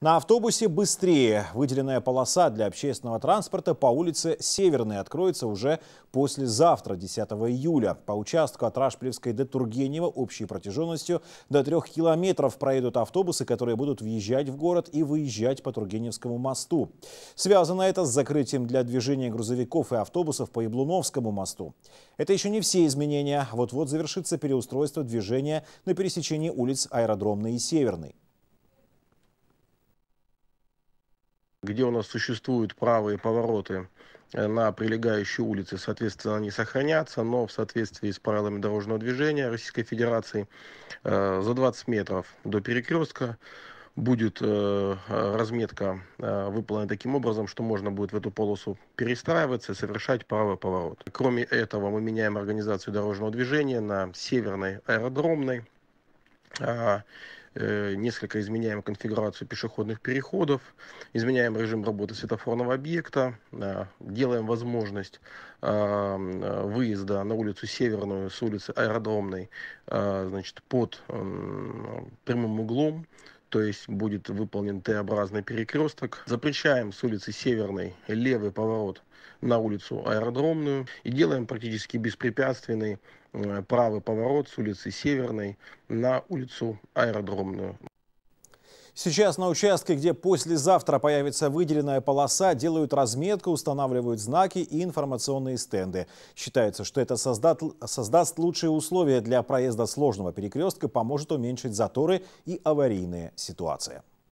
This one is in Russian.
На автобусе быстрее. Выделенная полоса для общественного транспорта по улице Северной откроется уже послезавтра, 10 июля. По участку от Рашплевской до Тургенева общей протяженностью до трех километров проедут автобусы, которые будут въезжать в город и выезжать по Тургеневскому мосту. Связано это с закрытием для движения грузовиков и автобусов по Яблуновскому мосту. Это еще не все изменения. Вот-вот завершится переустройство движения на пересечении улиц Аэродромной и Северной. где у нас существуют правые повороты э, на прилегающей улице, соответственно, они сохранятся, но в соответствии с правилами дорожного движения Российской Федерации э, за 20 метров до перекрестка будет э, разметка э, выполнена таким образом, что можно будет в эту полосу перестраиваться и совершать правый поворот. Кроме этого, мы меняем организацию дорожного движения на северной аэродромной. Э, Э, несколько изменяем конфигурацию пешеходных переходов, изменяем режим работы светофорного объекта, э, делаем возможность э, выезда на улицу Северную с улицы Аэродромной значит, под прямым углом то есть будет выполнен Т-образный перекресток. Запрещаем с улицы Северной левый поворот на улицу Аэродромную и делаем практически беспрепятственный э, правый поворот с улицы Северной на улицу Аэродромную. Сейчас на участке, где послезавтра появится выделенная полоса, делают разметку, устанавливают знаки и информационные стенды. Считается, что это создат, создаст лучшие условия для проезда сложного перекрестка, поможет уменьшить заторы и аварийные ситуации.